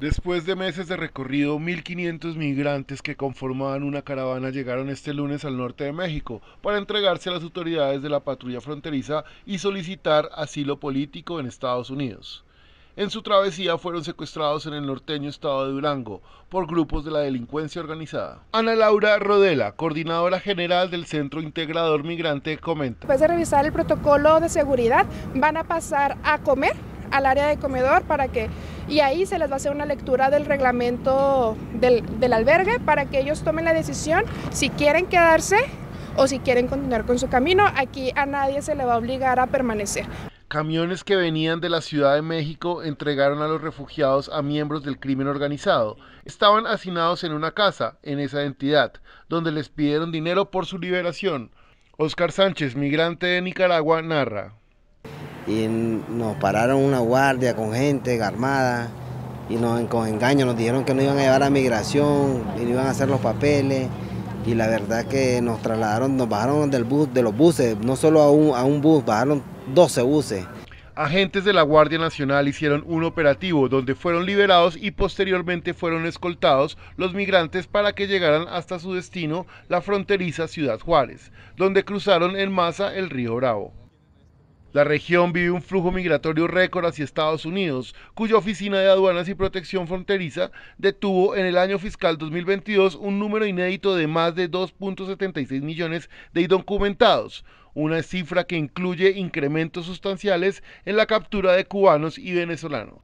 Después de meses de recorrido, 1.500 migrantes que conformaban una caravana llegaron este lunes al norte de México para entregarse a las autoridades de la patrulla fronteriza y solicitar asilo político en Estados Unidos. En su travesía fueron secuestrados en el norteño estado de Durango por grupos de la delincuencia organizada. Ana Laura Rodela, coordinadora general del Centro Integrador Migrante, comenta. Después de revisar el protocolo de seguridad, van a pasar a comer al área de comedor para que, y ahí se les va a hacer una lectura del reglamento del, albergue para que ellos tomen la decisión si quieren quedarse o si quieren continuar con su camino. Aquí a nadie se le va a obligar a permanecer. Camiones que venían de la Ciudad de México entregaron a los refugiados a miembros del crimen organizado. Estaban hacinados en una casa, en esa entidad, donde les pidieron dinero por su liberación. Oscar Sánchez, migrante de Nicaragua, narra y nos pararon una guardia con gente armada y nos con engaño nos dijeron que nos iban a llevar a migración y iban a hacer los papeles y la verdad que nos trasladaron, nos bajaron del bus, de los buses, no solo a un, a un bus, bajaron 12 buses. Agentes de la Guardia Nacional hicieron un operativo donde fueron liberados y posteriormente fueron escoltados los migrantes para que llegaran hasta su destino, la fronteriza Ciudad Juárez, donde cruzaron en masa el río Bravo. La región vive un flujo migratorio récord hacia Estados Unidos, cuya Oficina de Aduanas y Protección Fronteriza detuvo en el año fiscal 2022 un número inédito de más de 2.76 millones de indocumentados, una cifra que incluye incrementos sustanciales en la captura de cubanos y venezolanos.